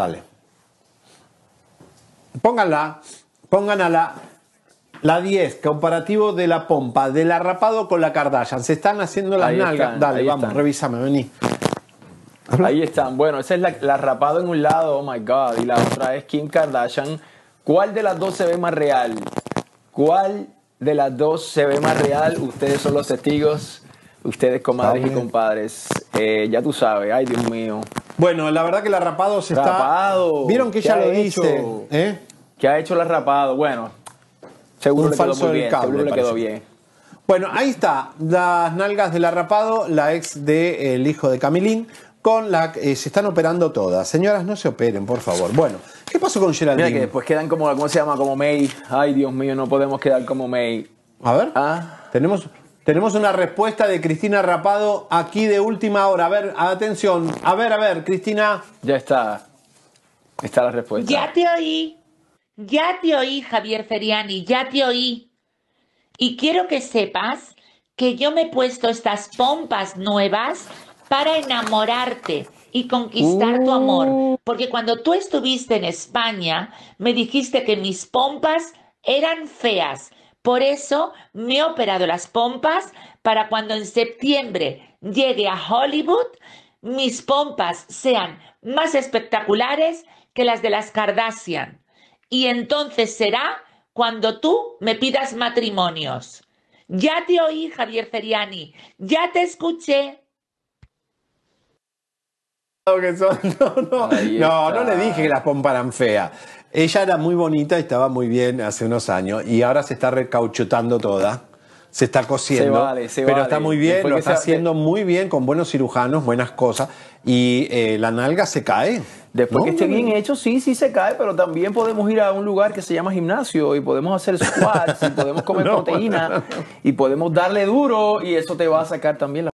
Dale. Pónganla, pongan la, la 10, comparativo de la pompa, del arrapado con la Kardashian. Se están haciendo las nalgas. Dale, vamos, vení. Ahí están. Bueno, esa es la, la rapado en un lado, oh my God, y la otra es Kim Kardashian. ¿Cuál de las dos se ve más real? ¿Cuál de las dos se ve más real? Ustedes son los testigos, ustedes comadres y compadres. Eh, ya tú sabes, ay Dios mío. Bueno, la verdad que el arrapado se está. Vieron que ya lo dice. ¿Eh? ¿Qué ha hecho el arrapado? Bueno, Según Un le quedó Cable, le quedó bien. Bueno, ahí está. Las nalgas del arrapado, la ex del hijo de Camilín. Con la que eh, se están operando todas. Señoras, no se operen, por favor. Bueno, ¿qué pasó con Geraldine? Mira que después quedan como, ¿cómo se llama? Como May. Ay, Dios mío, no podemos quedar como May. A ver. ¿Ah? Tenemos. Tenemos una respuesta de Cristina Rapado aquí de última hora. A ver, atención. A ver, a ver, Cristina. Ya está. Está la respuesta. Ya te oí. Ya te oí, Javier Feriani. Ya te oí. Y quiero que sepas que yo me he puesto estas pompas nuevas para enamorarte y conquistar tu amor. Uh. Porque cuando tú estuviste en España, me dijiste que mis pompas eran feas por eso me he operado las pompas para cuando en septiembre llegue a Hollywood, mis pompas sean más espectaculares que las de las Kardashian. Y entonces será cuando tú me pidas matrimonios. Ya te oí, Javier Ceriani, ya te escuché. No, no, no le dije que las pompas eran feas. Ella era muy bonita y estaba muy bien hace unos años y ahora se está recauchutando toda. Se está cociendo, pero está muy bien, lo está eh, haciendo muy bien con buenos cirujanos, buenas cosas y eh, la nalga se cae. Después que esté bien hecho, sí, sí se cae, pero también podemos ir a un lugar que se llama gimnasio y podemos hacer squats y podemos comer proteína y podemos darle duro y eso te va a sacar también la